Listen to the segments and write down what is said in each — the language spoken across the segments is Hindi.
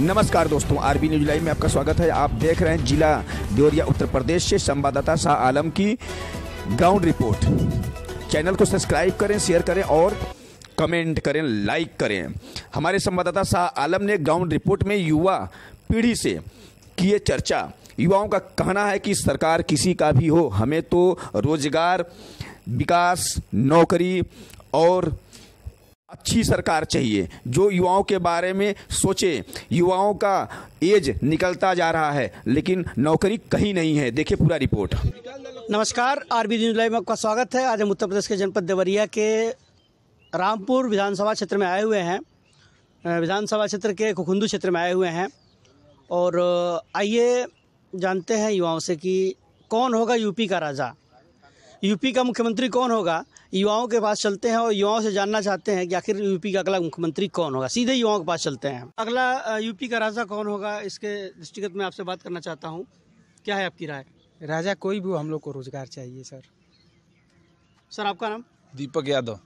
नमस्कार दोस्तों आरबी न्यूज लाइव में आपका स्वागत है आप देख रहे हैं जिला देवरिया उत्तर प्रदेश से संवाददाता शाह आलम की ग्राउंड रिपोर्ट चैनल को सब्सक्राइब करें शेयर करें और कमेंट करें लाइक करें हमारे संवाददाता शाह आलम ने ग्राउंड रिपोर्ट में युवा पीढ़ी से किए चर्चा युवाओं का कहना है कि सरकार किसी का भी हो हमें तो रोजगार विकास नौकरी और अच्छी सरकार चाहिए जो युवाओं के बारे में सोचे युवाओं का एज निकलता जा रहा है लेकिन नौकरी कहीं नहीं है देखिए पूरा रिपोर्ट नमस्कार आरबी न्यूज लाइव में आपका स्वागत है आज हम उत्तर प्रदेश के जनपद देवरिया के रामपुर विधानसभा क्षेत्र में आए हुए हैं विधानसभा क्षेत्र के खुखुंदू क्षेत्र में आए हुए हैं और आइए जानते हैं युवाओं से कि कौन होगा यूपी का राजा यूपी का मुख्यमंत्री कौन होगा युवाओं के पास चलते हैं और युवाओं से जानना चाहते हैं कि आखिर यूपी का अगला मुख्यमंत्री कौन होगा सीधे युवाओं के पास चलते हैं अगला यूपी का राजा कौन होगा इसके दृष्टिगत में आपसे बात करना चाहता हूँ क्या है आपकी राय राजा कोई भी हो हम लोग को रोजगार चाहिए सर सर आपका नाम दीपक यादव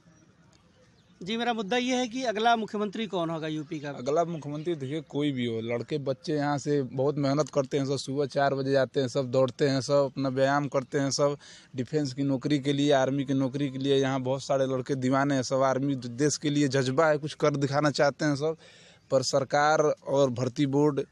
जी मेरा मुद्दा ये है कि अगला मुख्यमंत्री कौन होगा यूपी का अगला मुख्यमंत्री देखिए कोई भी हो लड़के बच्चे यहाँ से बहुत मेहनत करते हैं सब सुबह चार बजे जाते हैं सब दौड़ते हैं सब अपना व्यायाम करते हैं सब डिफेंस की नौकरी के लिए आर्मी की नौकरी के लिए यहाँ बहुत सारे लड़के दीवाने हैं सब आर्मी देश के लिए जज्बा है कुछ कर दिखाना चाहते हैं सब पर सरकार और भर्ती बोर्ड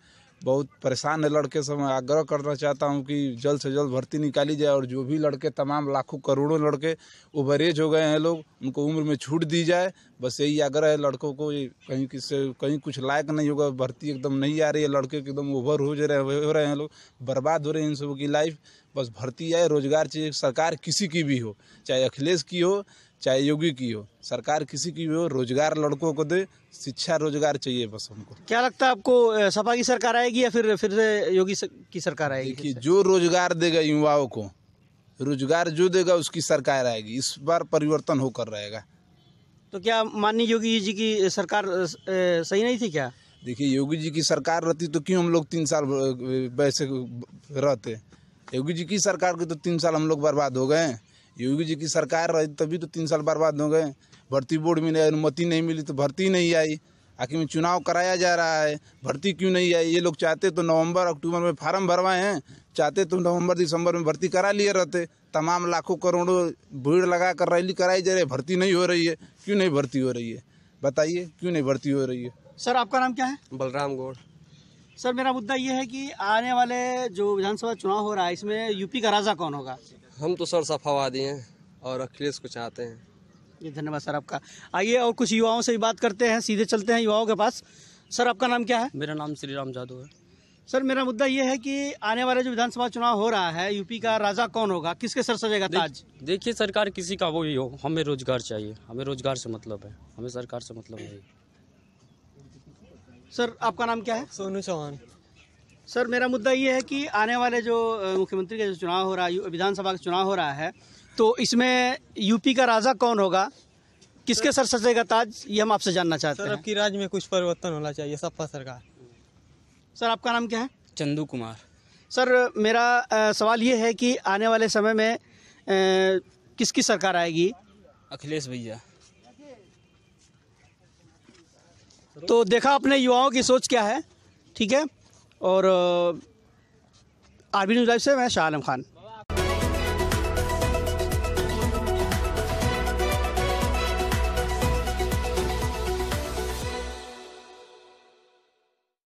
बहुत परेशान है लड़के से मैं आग्रह करना चाहता हूँ कि जल्द से जल्द भर्ती निकाली जाए और जो भी लड़के तमाम लाखों करोड़ों लड़के ओवर एज हो गए हैं लोग उनको उम्र में छूट दी जाए बस यही आग्रह है लड़कों को कहीं किससे कहीं कुछ लायक नहीं होगा भर्ती एकदम नहीं आ रही है लड़के एकदम ओवर हो जा रहे हो रहे हैं लोग बर्बाद हो रहे हैं इन सबों की लाइफ बस भर्ती आए रोजगार चाहिए सरकार किसी की भी हो चाहे अखिलेश की हो चाहे योगी की हो सरकार किसी की भी हो रोजगार लड़कों को दे शिक्षा रोजगार चाहिए बस हमको क्या लगता है आपको सपा की सरकार आएगी या फिर फिर योगी की सरकार आएगी देखिए जो रोजगार देगा युवाओं को रोजगार जो देगा उसकी सरकार आएगी इस बार परिवर्तन होकर रहेगा तो क्या माननीय योगी जी की सरकार सही नहीं थी क्या देखिए योगी जी की सरकार रहती तो क्यों हम लोग तीन साल वैसे रहते योगी जी की सरकार के तो तीन साल हम लोग बर्बाद हो गए योगी जी की सरकार रही तभी तो तीन साल बर्बाद हो गए भर्ती बोर्ड में अनुमति नहीं मिली तो भर्ती नहीं आई आखिर में चुनाव कराया जा रहा है भर्ती क्यों नहीं आई ये लोग चाहते तो नवंबर अक्टूबर में फार्म भरवाए हैं चाहते तो नवंबर दिसंबर में भर्ती करा लिए रहते तमाम लाखों करोड़ों भीड़ लगा कर रैली कराई जा रही है भर्ती नहीं हो रही है क्यों नहीं भर्ती हो रही है बताइए क्यों नहीं भर्ती हो रही है सर आपका नाम क्या है बलराम गौड़ सर मेरा मुद्दा ये है कि आने वाले जो विधानसभा चुनाव हो रहा है इसमें यूपी का राजा कौन होगा हम तो सर सफावादी हैं और अखिलेश को चाहते हैं ये धन्यवाद सर आपका आइए और कुछ युवाओं से भी बात करते हैं सीधे चलते हैं युवाओं के पास सर आपका नाम क्या है मेरा नाम श्री राम जादव है सर मेरा मुद्दा ये है कि आने वाले जो विधानसभा चुनाव हो रहा है यूपी का राजा कौन होगा किसके सर सजेगा ताज देखिए सरकार किसी का वो ही हो हमें रोजगार चाहिए हमें रोजगार से मतलब है हमें सरकार से मतलब नहीं सर आपका नाम क्या है सोनू चौहान सर मेरा मुद्दा ये है कि आने वाले जो मुख्यमंत्री का जो चुनाव हो रहा है विधानसभा का चुनाव हो रहा है तो इसमें यूपी का राजा कौन होगा किसके सर सजेगा ताज ये हम आपसे जानना चाहते सर, हैं आपकी राज्य में कुछ परिवर्तन होना चाहिए सपा सरकार सर आपका नाम क्या है चंदू कुमार सर मेरा सवाल ये है कि आने वाले समय में किसकी सरकार आएगी अखिलेश भैया तो देखा अपने युवाओं की सोच क्या है ठीक है और आरबी न्यूज़ लाइव से मैं शाह आलम खान